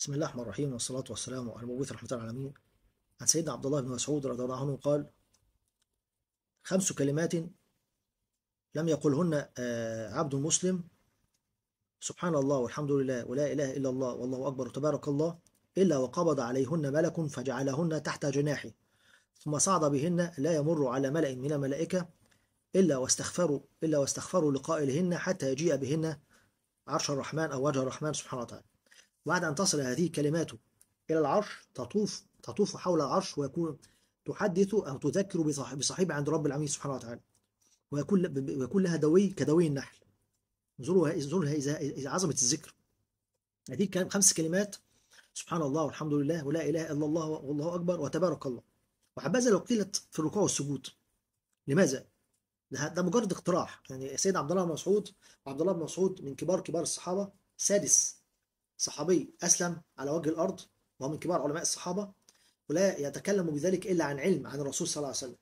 بسم الله الرحمن الرحيم والصلاة والسلام على المبعوث رحمة العالمين عن سيدنا عبد الله بن مسعود رضي الله عنه قال خمس كلمات لم يقلهن آه، عبد مسلم سبحان الله والحمد لله ولا إله إلا الله والله أكبر تبارك الله إلا وقبض عليهن ملك فجعلهن تحت جناحه ثم صعد بهن لا يمر على ملأ من الملائكة إلا واستغفروا إلا واستغفروا لقائلهن حتى يجيء بهن عرش الرحمن أو وجه الرحمن سبحانه وتعالى بعد أن تصل هذه الكلمات إلى العرش تطوف تطوف حول العرش ويكون تحدث أو تذكر بصاحبها عند رب العالمين سبحانه وتعالى ويكون ويكون لها دوي كدوي النحل انظروا انظروا إذا عظمة الذكر هذه خمس كلمات سبحان الله والحمد لله ولا إله إلا الله والله أكبر وتبارك الله وحبذا لو قيلت في الركوع والسجود لماذا؟ ده, ده مجرد اقتراح يعني سيدنا عبد الله بن مسعود عبد الله بن مسعود من كبار كبار الصحابة سادس صحابي أسلم على وجه الأرض وهو من كبار علماء الصحابة ولا يتكلم بذلك إلا عن علم عن الرسول صلى الله عليه وسلم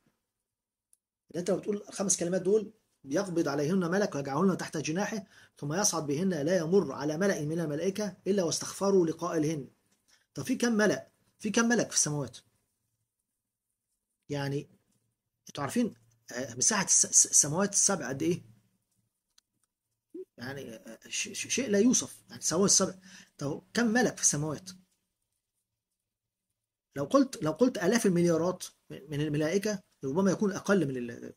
إن أنت لو بتقول خمس كلمات دول بيقبض عليهن ملك ويجعلهن تحت جناحه ثم يصعد بهن لا يمر على ملأ من الملائكة إلا واستغفروا لقائلهن. طب في كم ملأ في كم ملك في السماوات يعني انتوا عارفين آه، مساحة السماوات السبع قد إيه يعني آه، آه، شيء لا يوصف يعني سواء السبع طب كم ملك في السماوات لو قلت لو قلت آلاف المليارات من الملائكة ربما يكون أقل من ال...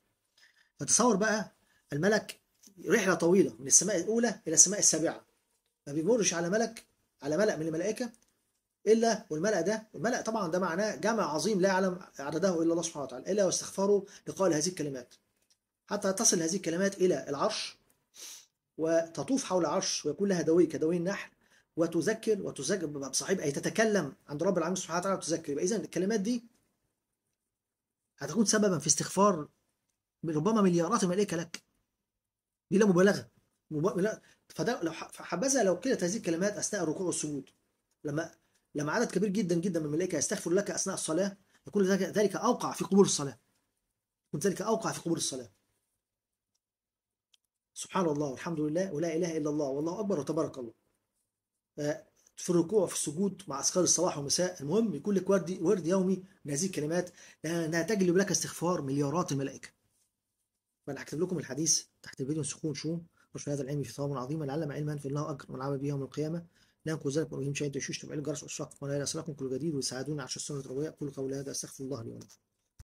فتصور بقى الملك رحلة طويلة من السماء الأولى إلى السماء السابعة ما بيمرش على ملك على ملأ من الملائكة إلا والملأ ده الملأ طبعا ده معناه جمع عظيم لا يعلم عدده إلا الله سبحانه وتعالى إلا واستغفروا لقال هذه الكلمات حتى تصل هذه الكلمات إلى العرش وتطوف حول العرش ويكون لها دوي كدوي النحل وتذكر وتذكر بصاحب أي تتكلم عند رب العالمين سبحانه وتعالى وتذكر إذا الكلمات دي هتكون سببا في استغفار ربما مليارات الملائكة لك بلا مبالغة فده لو حبذا لو قيلت هذه الكلمات أثناء الركوع والسجود لما لما عدد كبير جدا جدا من الملائكة يستغفر لك أثناء الصلاة يكون ذلك أوقع في قبول الصلاة يكون ذلك أوقع في قبول الصلاة سبحان الله والحمد لله ولا اله الا الله والله اكبر وتبارك الله آه، في الركوع في السجود مع اذكار الصباح والمساء المهم يكون لك ورد ورد يومي من هذه الكلمات لانها تجلب لك استغفار مليارات الملائكه فانا هكتب لكم الحديث تحت الفيديو سكون شوم وشو هذا العلم في ثواب عظيم لعلم علما الله أجر ونعم به يوم القيامة لا ذلك وإن شهدت يشوش تبع الجرس والشق ولا يصلكم كل جديد ويساعدوني على السنة الروية كل قول هذا استغفر الله لي ولكم